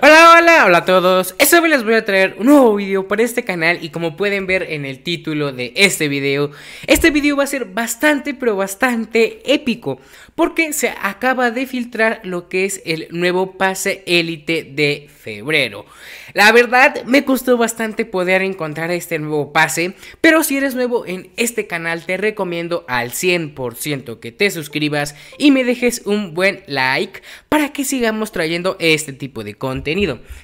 Hola, hola, hola a todos. Esta vez les voy a traer un nuevo video para este canal y como pueden ver en el título de este video, este video va a ser bastante pero bastante épico porque se acaba de filtrar lo que es el nuevo pase élite de febrero. La verdad me costó bastante poder encontrar este nuevo pase, pero si eres nuevo en este canal te recomiendo al 100% que te suscribas y me dejes un buen like para que sigamos trayendo este tipo de contenido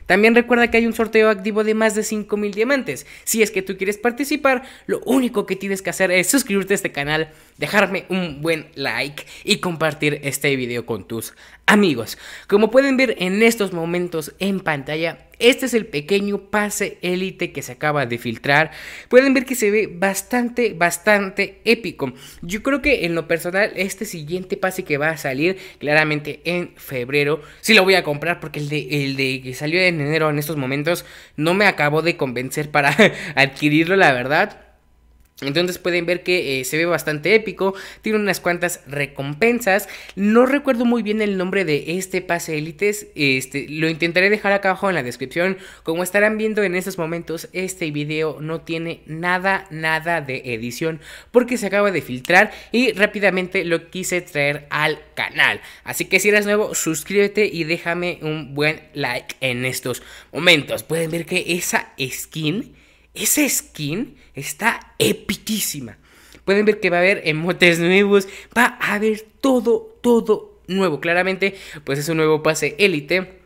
también recuerda que hay un sorteo activo de más de 5.000 diamantes. Si es que tú quieres participar, lo único que tienes que hacer es suscribirte a este canal, dejarme un buen like y compartir este video con tus amigos. Como pueden ver en estos momentos en pantalla, este es el pequeño pase élite que se acaba de filtrar. Pueden ver que se ve bastante, bastante épico. Yo creo que en lo personal, este siguiente pase que va a salir claramente en febrero, sí lo voy a comprar porque el de, el de que salió en enero en estos momentos no me acabó de convencer para adquirirlo, la verdad. Entonces pueden ver que eh, se ve bastante épico, tiene unas cuantas recompensas. No recuerdo muy bien el nombre de este pase élites, este, lo intentaré dejar acá abajo en la descripción. Como estarán viendo en estos momentos, este video no tiene nada, nada de edición porque se acaba de filtrar y rápidamente lo quise traer al canal. Así que si eres nuevo, suscríbete y déjame un buen like en estos momentos. Pueden ver que esa skin esa skin está epicísima. Pueden ver que va a haber emotes nuevos, va a haber todo, todo nuevo. Claramente, pues es un nuevo pase élite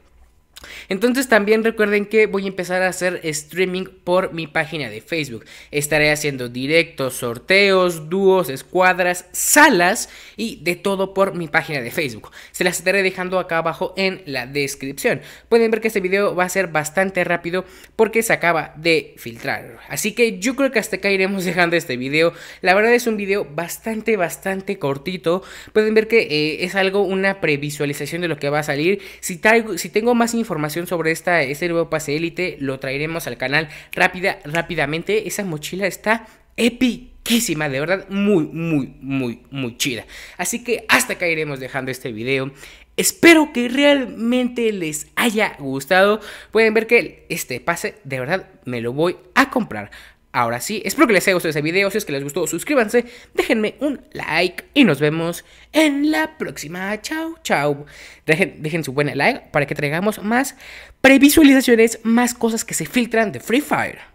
entonces también recuerden que voy a empezar a hacer streaming por mi página de Facebook. Estaré haciendo directos, sorteos, dúos, escuadras, salas y de todo por mi página de Facebook. Se las estaré dejando acá abajo en la descripción. Pueden ver que este video va a ser bastante rápido porque se acaba de filtrar. Así que yo creo que hasta acá iremos dejando este video. La verdad es un video bastante, bastante cortito. Pueden ver que eh, es algo, una previsualización de lo que va a salir. Si, si tengo más información información sobre esta, este nuevo pase élite lo traeremos al canal rápida, rápidamente. Esa mochila está epiquísima, de verdad, muy, muy, muy, muy chida. Así que hasta acá iremos dejando este video. Espero que realmente les haya gustado. Pueden ver que este pase de verdad me lo voy a comprar. Ahora sí, espero que les haya gustado ese video, si es que les gustó suscríbanse, déjenme un like y nos vemos en la próxima. Chao, chao. Dejen, dejen su buen like para que traigamos más previsualizaciones, más cosas que se filtran de Free Fire.